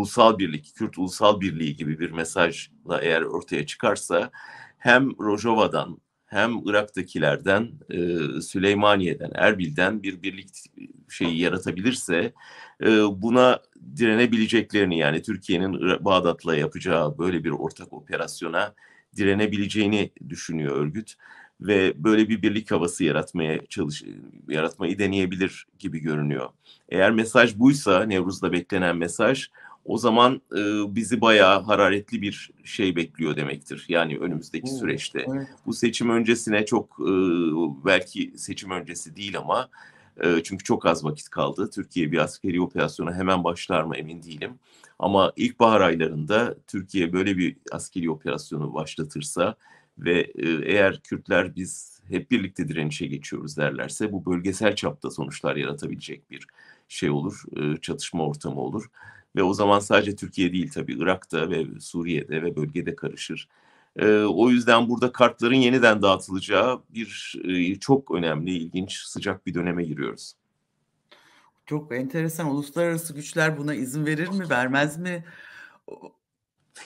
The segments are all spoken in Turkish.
ulusal birlik, Kürt ulusal birliği gibi bir mesajla eğer ortaya çıkarsa hem Rojova'dan hem Irak'takilerden, e, Süleymaniye'den, Erbil'den bir birlik şeyi yaratabilirse e, buna direnebileceklerini yani Türkiye'nin Bağdat'la yapacağı böyle bir ortak operasyona direnebileceğini düşünüyor örgüt ve böyle bir birlik havası yaratmaya çalış yaratmayı deneyebilir gibi görünüyor. Eğer mesaj buysa Nevruz'da beklenen mesaj o zaman e, bizi bayağı hararetli bir şey bekliyor demektir. Yani önümüzdeki süreçte. Evet. Bu seçim öncesine çok e, belki seçim öncesi değil ama e, çünkü çok az vakit kaldı. Türkiye bir askeri operasyona hemen başlar mı emin değilim. Ama ilkbahar aylarında Türkiye böyle bir askeri operasyonu başlatırsa ve e, eğer Kürtler biz hep birlikte direnişe geçiyoruz derlerse bu bölgesel çapta sonuçlar yaratabilecek bir şey olur, e, çatışma ortamı olur. Ve o zaman sadece Türkiye değil tabii Irak'ta ve Suriye'de ve bölgede karışır. Ee, o yüzden burada kartların yeniden dağıtılacağı bir e, çok önemli, ilginç, sıcak bir döneme giriyoruz. Çok enteresan. Uluslararası güçler buna izin verir mi, vermez mi?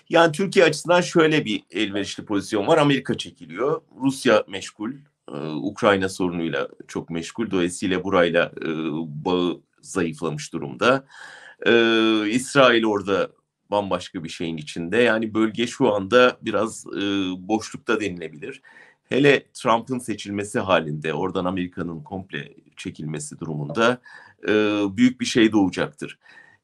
Yani Türkiye açısından şöyle bir elverişli pozisyon var. Amerika çekiliyor. Rusya meşgul. Ee, Ukrayna sorunuyla çok meşgul. Dolayısıyla burayla e, bağı zayıflamış durumda. Ee, İsrail orada bambaşka bir şeyin içinde. Yani bölge şu anda biraz e, boşlukta denilebilir. Hele Trump'ın seçilmesi halinde, oradan Amerika'nın komple çekilmesi durumunda e, büyük bir şey doğacaktır.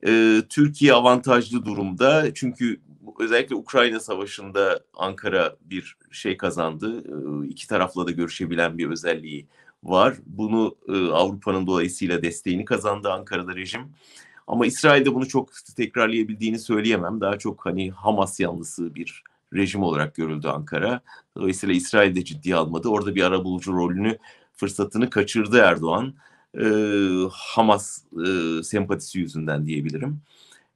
E, Türkiye avantajlı durumda çünkü özellikle Ukrayna Savaşı'nda Ankara bir şey kazandı. E, iki tarafla da görüşebilen bir özelliği var. Bunu e, Avrupa'nın dolayısıyla desteğini kazandı Ankara'da rejim. E, ama İsrail'de bunu çok tekrarlayabildiğini söyleyemem. Daha çok hani Hamas yanlısı bir rejim olarak görüldü Ankara. Dolayısıyla İsrail de ciddiye almadı. Orada bir arabulucu rolünü, fırsatını kaçırdı Erdoğan. Ee, Hamas e, sempatisi yüzünden diyebilirim.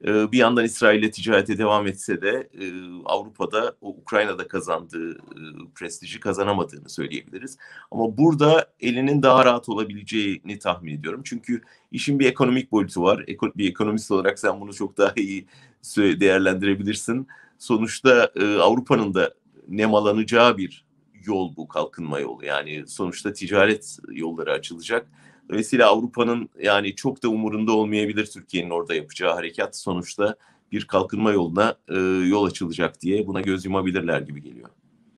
Ee, bir yandan İsrail'le ticarete devam etse de e, Avrupa'da Ukrayna'da kazandığı e, prestiji kazanamadığını söyleyebiliriz. Ama burada elinin daha rahat olabileceğini tahmin ediyorum. Çünkü işin bir ekonomik boyutu var. bir ekonomist olarak sen bunu çok daha iyi değerlendirebilirsin. Sonuçta e, Avrupa'nın da nemalanacağı bir yol bu kalkınma yolu. Yani sonuçta ticaret yolları açılacak Dolayısıyla Avrupa'nın yani çok da umurunda olmayabilir Türkiye'nin orada yapacağı harekat. Sonuçta bir kalkınma yoluna e, yol açılacak diye buna göz yumabilirler gibi geliyor.